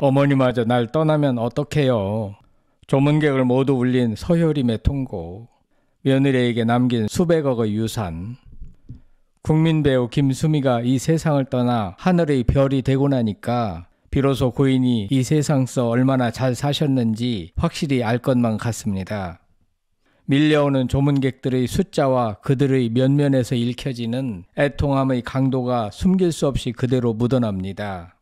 어머니마저 날 떠나면 어떡해요. 조문객을 모두 울린 서효림의 통고, 며느리에게 남긴 수백억의 유산, 국민 배우 김수미가 이 세상을 떠나 하늘의 별이 되고 나니까 비로소 고인이 이 세상 서 얼마나 잘 사셨는지 확실히 알 것만 같습니다. 밀려오는 조문객들의 숫자와 그들의 면면에서 읽혀지는 애통함의 강도가 숨길 수 없이 그대로 묻어납니다.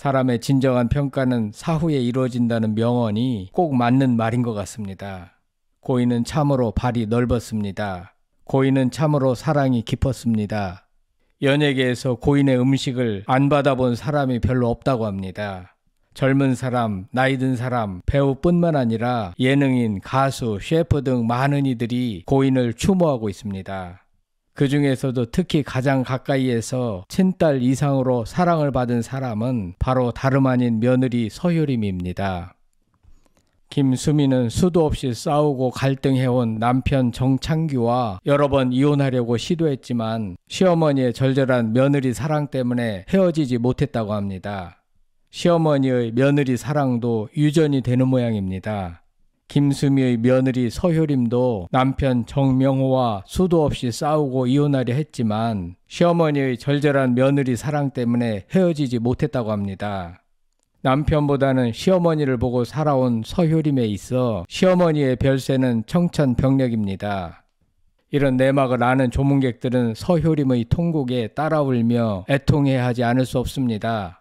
사람의 진정한 평가는 사후에 이루어진다는 명언이 꼭 맞는 말인 것 같습니다. 고인은 참으로 발이 넓었습니다. 고인은 참으로 사랑이 깊었습니다. 연예계에서 고인의 음식을 안 받아본 사람이 별로 없다고 합니다. 젊은 사람, 나이 든 사람, 배우뿐만 아니라 예능인, 가수, 셰프 등 많은 이들이 고인을 추모하고 있습니다. 그 중에서도 특히 가장 가까이에서 친딸 이상으로 사랑을 받은 사람은 바로 다름 아닌 며느리 서유림입니다. 김수미는 수도 없이 싸우고 갈등해온 남편 정창규와 여러 번 이혼하려고 시도했지만 시어머니의 절절한 며느리 사랑 때문에 헤어지지 못했다고 합니다. 시어머니의 며느리 사랑도 유전이 되는 모양입니다. 김수미의 며느리 서효림도 남편 정명호와 수도 없이 싸우고 이혼하려 했지만 시어머니의 절절한 며느리 사랑 때문에 헤어지지 못했다고 합니다. 남편보다는 시어머니를 보고 살아온 서효림에 있어 시어머니의 별세는 청천벽력입니다. 이런 내막을 아는 조문객들은 서효림의 통곡에 따라 울며 애통해 하지 않을 수 없습니다.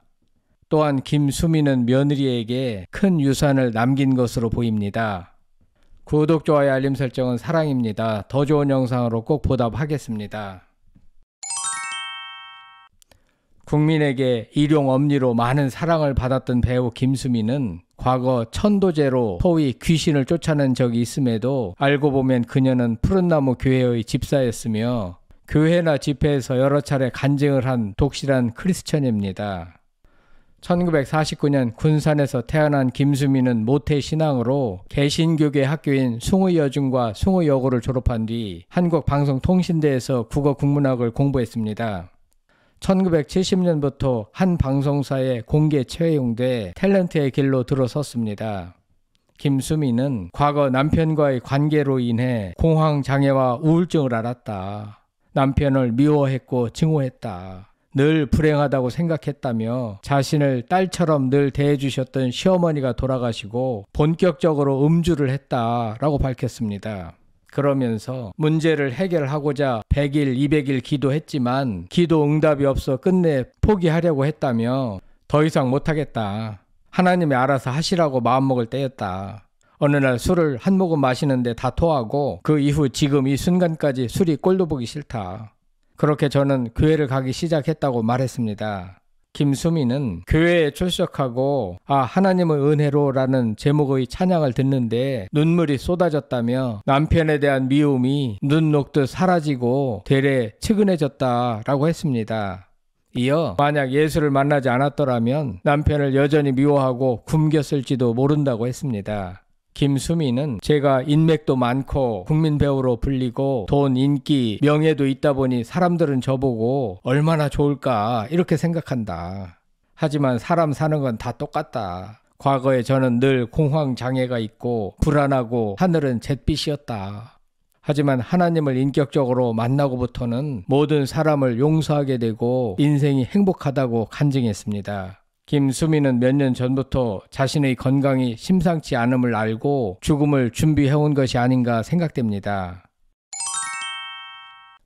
또한 김수미는 며느리에게 큰 유산을 남긴 것으로 보입니다. 구독, 좋아요, 알림 설정은 사랑입니다. 더 좋은 영상으로 꼭 보답하겠습니다. 국민에게 일용 엄니로 많은 사랑을 받았던 배우 김수민은 과거 천도제로 소위 귀신을 쫓아낸 적이 있음에도 알고 보면 그녀는 푸른나무 교회의 집사였으며 교회나 집회에서 여러 차례 간증을 한 독실한 크리스천입니다. 1949년 군산에서 태어난 김수민은 모태 신앙으로 개신교계 학교인 숭의여중과 숭의여고를 졸업한 뒤 한국방송통신대에서 국어 국문학을 공부했습니다. 1970년부터 한 방송사에 공개 채용돼 탤런트의 길로 들어섰습니다. 김수민은 과거 남편과의 관계로 인해 공황장애와 우울증을 앓았다. 남편을 미워했고 증오했다. 늘 불행하다고 생각했다며 자신을 딸처럼 늘 대해주셨던 시어머니가 돌아가시고 본격적으로 음주를 했다라고 밝혔습니다. 그러면서 문제를 해결하고자 100일, 200일 기도했지만 기도 응답이 없어 끝내 포기하려고 했다며 더 이상 못하겠다. 하나님이 알아서 하시라고 마음먹을 때였다. 어느 날 술을 한 모금 마시는데 다 토하고 그 이후 지금 이 순간까지 술이 꼴도 보기 싫다. 그렇게 저는 교회를 가기 시작했다고 말했습니다. 김수미는 교회에 출석하고 아 하나님의 은혜로라는 제목의 찬양을 듣는데 눈물이 쏟아졌다며 남편에 대한 미움이 눈 녹듯 사라지고 되레 측은해졌다라고 했습니다. 이어 만약 예수를 만나지 않았더라면 남편을 여전히 미워하고 굶겼을지도 모른다고 했습니다. 김수미는 제가 인맥도 많고 국민 배우로 불리고 돈, 인기, 명예도 있다 보니 사람들은 저보고 얼마나 좋을까 이렇게 생각한다. 하지만 사람 사는 건 다 똑같다. 과거에 저는 늘 공황 장애가 있고 불안하고 하늘은 잿빛이었다. 하지만 하나님을 인격적으로 만나고부터는 모든 사람을 용서하게 되고 인생이 행복하다고 간증했습니다. 김수민은 몇년 전부터 자신의 건강이 심상치 않음을 알고 죽음을 준비해온 것이 아닌가 생각됩니다.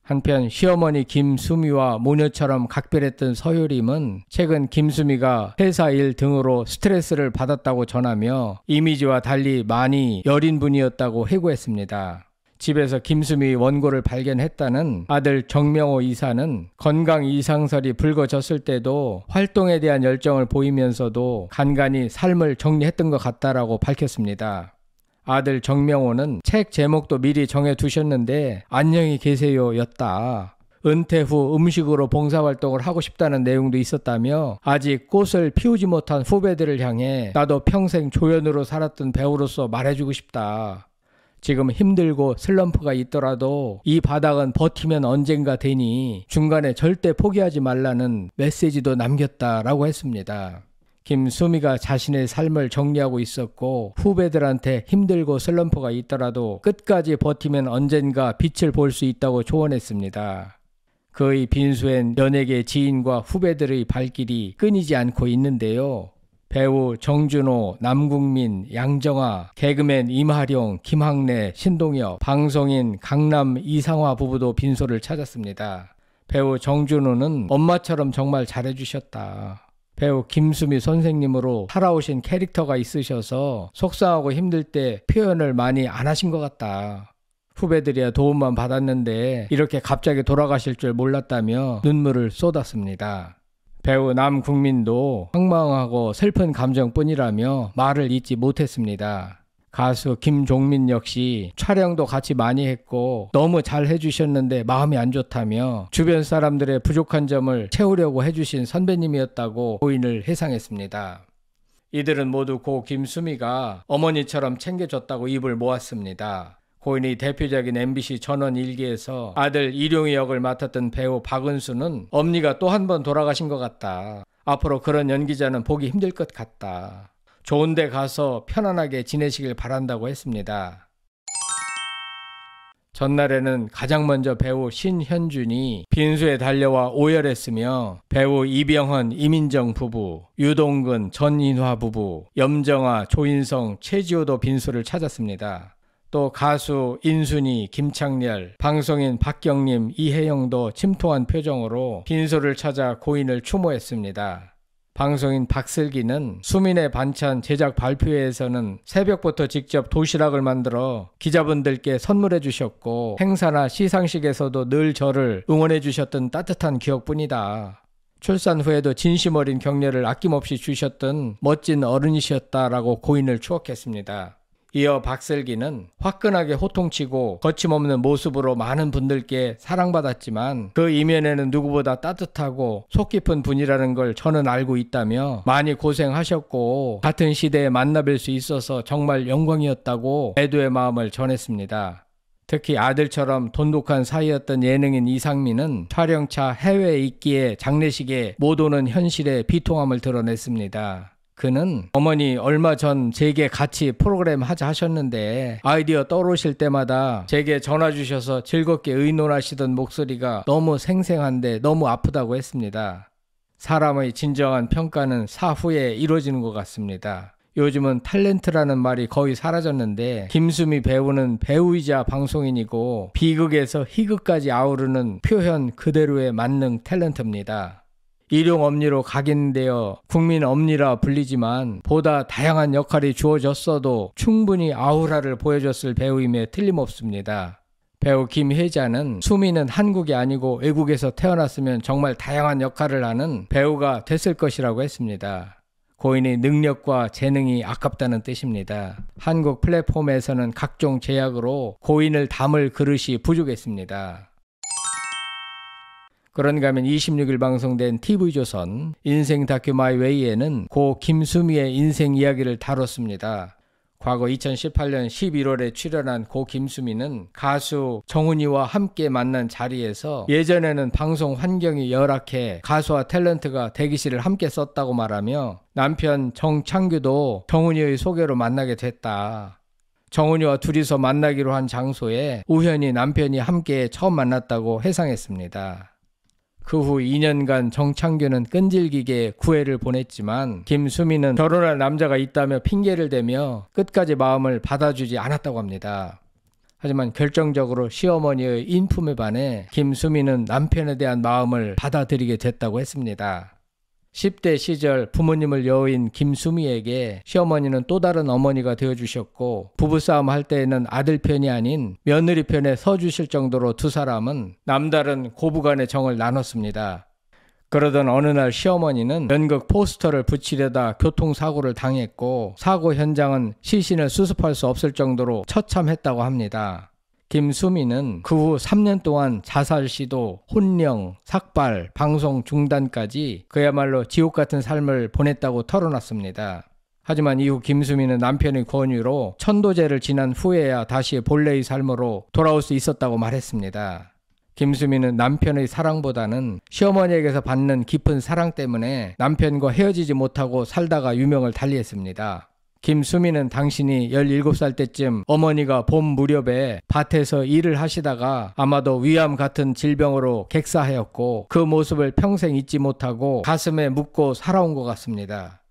한편 시어머니 김수미와 모녀처럼 각별했던 서유림은 최근 김수미가 회사 일 등으로 스트레스를 받았다고 전하며 이미지와 달리 많이 여린 분이었다고 해고했습니다. 집에서 김수미 원고를 발견했다는 아들 정명호 이사는 건강 이상설이 불거졌을 때도 활동에 대한 열정을 보이면서도 간간히 삶을 정리했던 것 같다라고 밝혔습니다. 아들 정명호는 책 제목도 미리 정해 두셨는데 안녕히 계세요 였다. 은퇴 후 음식으로 봉사활동을 하고 싶다는 내용도 있었다며 아직 꽃을 피우지 못한 후배들을 향해 나도 평생 조연으로 살았던 배우로서 말해주고 싶다. 지금 힘들고 슬럼프가 있더라도 이 바닥은 버티면 언젠가 되니 중간에 절대 포기하지 말라는 메시지도 남겼다라고 했습니다. 김수미가 자신의 삶을 정리하고 있었고 후배들한테 힘들고 슬럼프가 있더라도 끝까지 버티면 언젠가 빛을 볼 수 있다고 조언했습니다. 그의 빈수엔 연예계 지인과 후배들의 발길이 끊이지 않고 있는데요. 배우 정준호, 남국민, 양정아, 개그맨 임하룡, 김학래, 신동엽, 방송인 강남 이상화 부부도 빈소를 찾았습니다. 배우 정준호는 엄마처럼 정말 잘해주셨다. 배우 김수미 선생님으로 살아오신 캐릭터가 있으셔서 속상하고 힘들 때 표현을 많이 안 하신 것 같다. 후배들이야 도움만 받았는데 이렇게 갑자기 돌아가실 줄 몰랐다며 눈물을 쏟았습니다. 배우 남국민도 황망하고 슬픈 감정뿐이라며 말을 잇지 못했습니다. 가수 김종민 역시 촬영도 같이 많이 했고 너무 잘 해주셨는데 마음이 안 좋다며 주변 사람들의 부족한 점을 채우려고 해주신 선배님이었다고 고인을 회상했습니다 이들은 모두 고 김수미가 어머니처럼 챙겨줬다고 입을 모았습니다. 고인이대표적인 MBC 전원 일기에서 아들 일용희 역을 맡았던 배우 박은수는 엄니가 또 한번 돌아가신 것 같다. 앞으로 그런 연기자는 보기 힘들 것 같다. 좋은 데 가서 편안하게 지내시길 바란다고 했습니다. 전날에는 가장 먼저 배우 신현준이 빈수에 달려와 오열했으며 배우 이병헌, 이민정 부부, 유동근, 전인화 부부, 염정아, 조인성, 최지호도 빈수를 찾았습니다. 또 가수 인순이, 김창렬, 방송인 박경림, 이혜영도 침통한 표정으로 빈소를 찾아 고인을 추모했습니다. 방송인 박슬기는 수민의 반찬 제작 발표회에서는 새벽부터 직접 도시락을 만들어 기자분들께 선물해 주셨고 행사나 시상식에서도 늘 저를 응원해 주셨던 따뜻한 기억뿐이다. 출산 후에도 진심 어린 격려를 아낌없이 주셨던 멋진 어른이셨다라고 고인을 추억했습니다. 이어 박슬기는 화끈하게 호통치고 거침없는 모습으로 많은 분들께 사랑받았지만 그 이면에는 누구보다 따뜻하고 속 깊은 분이라는 걸 저는 알고 있다며 많이 고생하셨고 같은 시대에 만나뵐 수 있어서 정말 영광이었다고 애도의 마음을 전했습니다. 특히 아들처럼 돈독한 사이였던 예능인 이상민은 촬영차 해외에 있기에 장례식에 못 오는 현실에 비통함을 드러냈습니다. 그는 어머니 얼마 전 제게 같이 프로그램 하자 하셨는데 아이디어 떠오르실 때마다 제게 전화 주셔서 즐겁게 의논하시던 목소리가 너무 생생한데 너무 아프다고 했습니다. 사람의 진정한 평가는 사후에 이루어지는 것 같습니다. 요즘은 탤런트라는 말이 거의 사라졌는데 김수미 배우는 배우이자 방송인이고 비극에서 희극까지 아우르는 표현 그대로의 만능 탤런트입니다. 일용엄니로 각인되어 국민엄니라 불리지만 보다 다양한 역할이 주어졌어도 충분히 아우라를 보여줬을 배우임에 틀림없습니다. 배우 김혜자는 수미는 한국이 아니고 외국에서 태어났으면 정말 다양한 역할을 하는 배우가 됐을 것이라고 했습니다. 고인의 능력과 재능이 아깝다는 뜻입니다. 한국 플랫폼에서는 각종 제약으로 고인을 담을 그릇이 부족했습니다. 그런가 하면 26일 방송된 TV조선 인생 다큐 마이 웨이에는 고 김수미의 인생 이야기를 다뤘습니다. 과거 2018년 11월에 출연한 고 김수미는 가수 정훈이와 함께 만난 자리에서 예전에는 방송 환경이 열악해 가수와 탤런트가 대기실을 함께 썼다고 말하며 남편 정창규도 정훈이의 소개로 만나게 됐다. 정훈이와 둘이서 만나기로 한 장소에 우연히 남편이 함께 처음 만났다고 회상했습니다. 그후 2년간 정창규는 끈질기게 구애를 보냈지만 김수미는 결혼할 남자가 있다며 핑계를 대며 끝까지 마음을 받아주지 않았다고 합니다. 하지만 결정적으로 시어머니의 인품에 반해 김수미는 남편에 대한 마음을 받아들이게 됐다고 했습니다. 10대 시절 부모님을 여인 김수미에게 시어머니는 또 다른 어머니가 되어주셨고 부부싸움 할 때에는 아들 편이 아닌 며느리 편에 서주실 정도로 두 사람은 남다른 고부간의 정을 나눴습니다. 그러던 어느 날 시어머니는 연극 포스터를 붙이려다 교통사고를 당했고 사고 현장은 시신을 수습할 수 없을 정도로 처참했다고 합니다. 김수미는 그 후 3년 동안 자살 시도, 혼령, 삭발, 방송 중단까지 그야말로 지옥 같은 삶을 보냈다고 털어놨습니다. 하지만 이후 김수미는 남편의 권유로 천도제를 지난 후에야 다시 본래의 삶으로 돌아올 수 있었다고 말했습니다. 김수미는 남편의 사랑보다는 시어머니에게서 받는 깊은 사랑 때문에 남편과 헤어지지 못하고 살다가 유명을 달리했습니다. 김수미는 당신이 17살 때쯤 어머니가 봄 무렵에 밭에서 일을 하시다가 아마도 위암 같은 질병으로 객사하였고 그 모습을 평생 잊지 못하고 가슴에 묻고 살아온 것 같습니다.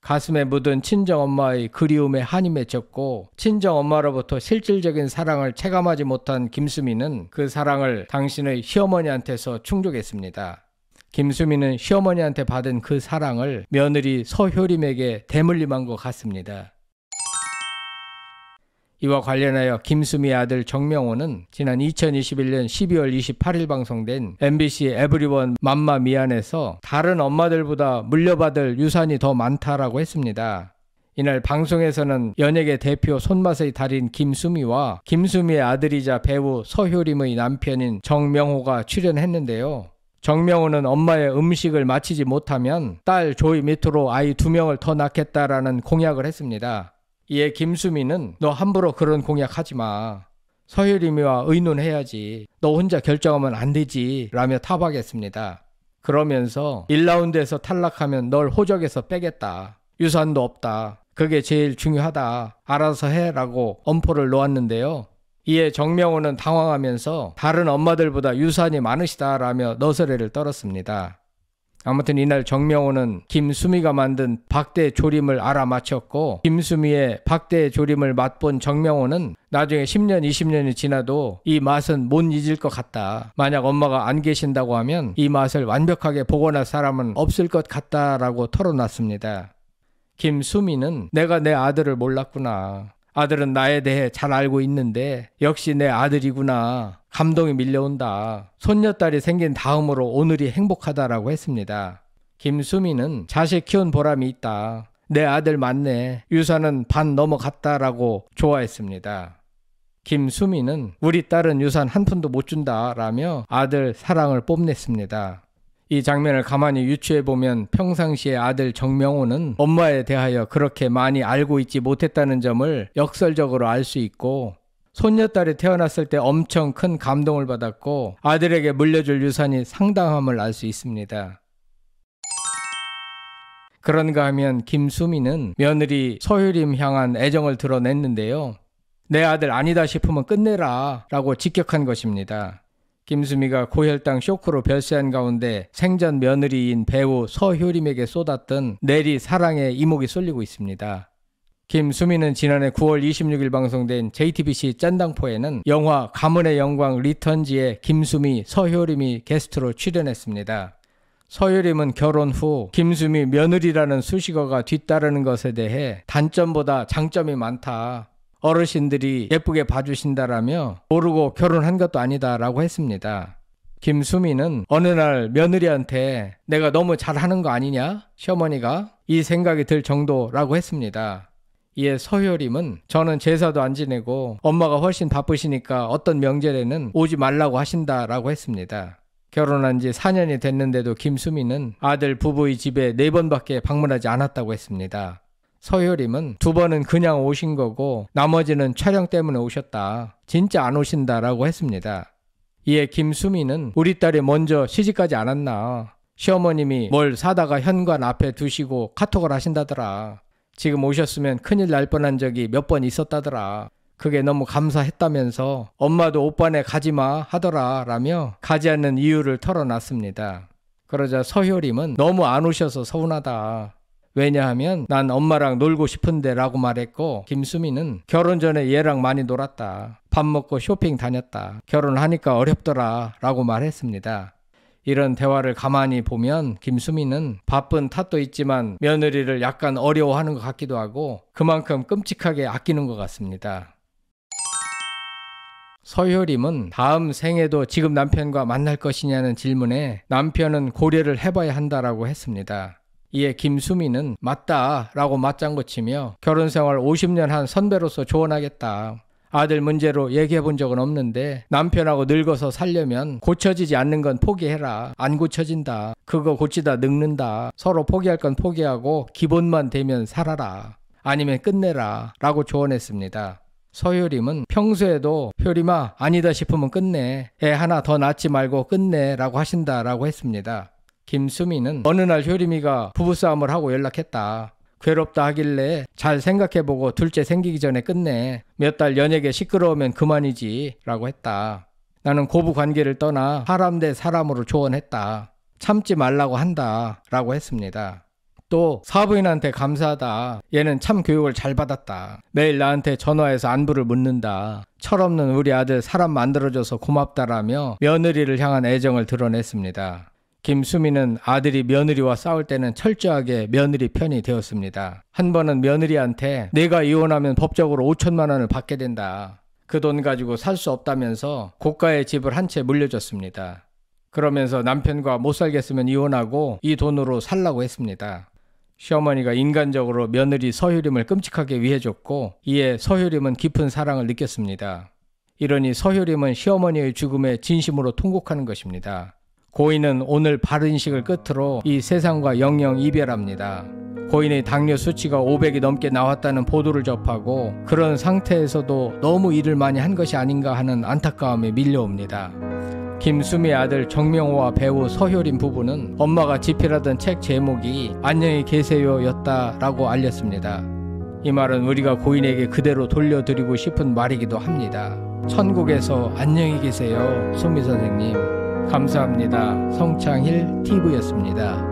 가슴에 묻은 친정엄마의 그리움에 한이 맺혔고 친정엄마로부터 실질적인 사랑을 체감하지 못한 김수미는 그 사랑을 당신의 시어머니한테서 충족했습니다. 김수미는 시어머니한테 받은 그 사랑을 며느리 서효림에게 대물림한 것 같습니다. 이와 관련하여 김수미 아들 정명호는 지난 2021년 12월 28일 방송된 MBC 에브리원 맘마미안에서 다른 엄마들보다 물려받을 유산이 더 많다라고 했습니다. 이날 방송에서는 연예계 대표 손맛의 달인 김수미와 김수미의 아들이자 배우 서효림의 남편인 정명호가 출연했는데요. 정명우는 엄마의 음식을 마치지 못하면 딸 조이 밑으로 아이 두 명을 더 낳겠다라는 공약을 했습니다. 이에 김수미는 너 함부로 그런 공약 하지 마. 서유림이와 의논해야지. 너 혼자 결정하면 안 되지. 라며 타박했습니다. 그러면서 1라운드에서 탈락하면 널 호적에서 빼겠다. 유산도 없다. 그게 제일 중요하다. 알아서 해. 라고 엄포를 놓았는데요. 이에 정명호는 당황하면서 다른 엄마들보다 유산이 많으시다라며 너스레를 떨었습니다. 아무튼 이날 정명호는 김수미가 만든 박대 조림을 알아맞혔고 김수미의 박대 조림을 맛본 정명호는 나중에 10년 20년이 지나도 이 맛은 못 잊을 것 같다. 만약 엄마가 안 계신다고 하면 이 맛을 완벽하게 복원할 사람은 없을 것 같다라고 털어놨습니다. 김수미는 내가 내 아들을 몰랐구나. 아들은 나에 대해 잘 알고 있는데 역시 내 아들이구나. 감동이 밀려온다. 손녀딸이 생긴 다음으로 오늘이 행복하다라고 했습니다. 김수미는 자식 키운 보람이 있다. 내 아들 맞네. 유산은 반 넘어갔다라고 좋아했습니다. 김수미는 우리 딸은 유산 한 푼도 못 준다라며 아들 사랑을 뽐냈습니다. 이 장면을 가만히 유추해 보면 평상시에 아들 정명호는 엄마에 대하여 그렇게 많이 알고 있지 못했다는 점을 역설적으로 알 수 있고 손녀딸이 태어났을 때 엄청 큰 감동을 받았고 아들에게 물려줄 유산이 상당함을 알 수 있습니다. 그런가 하면 김수미는 며느리 서유림 향한 애정을 드러냈는데요. 내 아들 아니다 싶으면 끝내라 라고 직격한 것입니다. 김수미가 고혈당 쇼크로 별세한 가운데 생전 며느리인 배우 서효림에게 쏟았던 내리 사랑의 이목이 쏠리고 있습니다. 김수미는 지난해 9월 26일 방송된 JTBC 짠당포에는 영화 가문의 영광 리턴지에 김수미, 서효림이 게스트로 출연했습니다. 서효림은 결혼 후 김수미 며느리라는 수식어가 뒤따르는 것에 대해 단점보다 장점이 많다. 어르신들이 예쁘게 봐주신다라며 모르고 결혼한 것도 아니다라고 했습니다. 김수미는 어느 날 며느리한테 내가 너무 잘하는 거 아니냐? 시어머니가 이 생각이 들 정도라고 했습니다. 이에 서효림은 저는 제사도 안 지내고 엄마가 훨씬 바쁘시니까 어떤 명절에는 오지 말라고 하신다라고 했습니다. 결혼한 지 4년이 됐는데도 김수미는 아들 부부의 집에 4번밖에 방문하지 않았다고 했습니다. 서효림은 두 번은 그냥 오신 거고 나머지는 촬영 때문에 오셨다. 진짜 안 오신다라고 했습니다. 이에 김수미는 우리 딸이 먼저 시집까지 안 왔나. 시어머님이 뭘 사다가 현관 앞에 두시고 카톡을 하신다더라. 지금 오셨으면 큰일 날 뻔한 적이 몇 번 있었다더라. 그게 너무 감사했다면서 엄마도 오빠네 가지마 하더라 라며 가지 않는 이유를 털어놨습니다. 그러자 서효림은 너무 안 오셔서 서운하다. 왜냐하면 난 엄마랑 놀고 싶은데 라고 말했고 김수미는 결혼 전에 얘랑 많이 놀았다. 밥 먹고 쇼핑 다녔다. 결혼하니까 어렵더라 라고 말했습니다. 이런 대화를 가만히 보면 김수미는 바쁜 탓도 있지만 며느리를 약간 어려워하는 것 같기도 하고 그만큼 끔찍하게 아끼는 것 같습니다. 서효림은 다음 생에도 지금 남편과 만날 것이냐는 질문에 남편은 고려를 해봐야 한다라고 했습니다. 이에 김수미는 맞다라고 맞장구치며 결혼 생활 50년 한 선배로서 조언하겠다. 아들 문제로 얘기해 본 적은 없는데 남편하고 늙어서 살려면 고쳐지지 않는 건 포기해라. 안 고쳐진다. 그거 고치다 늙는다. 서로 포기할 건 포기하고 기본만 되면 살아라. 아니면 끝내라. 라고 조언했습니다. 서효림은 평소에도 효림아 아니다 싶으면 끝내. 애 하나 더 낳지 말고 끝내 라고 하신다 라고 했습니다. 김수미는 어느 날 효림이가 부부싸움을 하고 연락했다. 괴롭다 하길래 잘 생각해보고 둘째 생기기 전에 끝내. 몇 달 연예계 시끄러우면 그만이지. 라고 했다. 나는 고부 관계를 떠나 사람 대 사람으로 조언했다. 참지 말라고 한다. 라고 했습니다. 또 사부인한테 감사하다. 얘는 참 교육을 잘 받았다. 매일 나한테 전화해서 안부를 묻는다. 철없는 우리 아들 사람 만들어줘서 고맙다라며 며느리를 향한 애정을 드러냈습니다. 김수미는 아들이 며느리와 싸울 때는 철저하게 며느리 편이 되었습니다. 한 번은 며느리한테 내가 이혼하면 법적으로 5천만 원을 받게 된다. 그 돈 가지고 살 수 없다면서 고가의 집을 한 채 물려줬습니다. 그러면서 남편과 못 살겠으면 이혼하고 이 돈으로 살라고 했습니다. 시어머니가 인간적으로 며느리 서효림을 끔찍하게 위해줬고 이에 서효림은 깊은 사랑을 느꼈습니다. 이러니 서효림은 시어머니의 죽음에 진심으로 통곡하는 것입니다. 고인은 오늘 발음식을 끝으로 이 세상과 영영 이별합니다. 고인의 당뇨 수치가 500이 넘게 나왔다는 보도를 접하고 그런 상태에서도 너무 일을 많이 한 것이 아닌가 하는 안타까움이 밀려옵니다. 김수미의 아들 정명호와 배우 서효린 부부는 엄마가 집필하던 책 제목이 안녕히 계세요였다라고 알렸습니다. 이 말은 우리가 고인에게 그대로 돌려드리고 싶은 말이기도 합니다. 천국에서 안녕히 계세요, 수미 선생님. 감사합니다. 성창일 TV였습니다.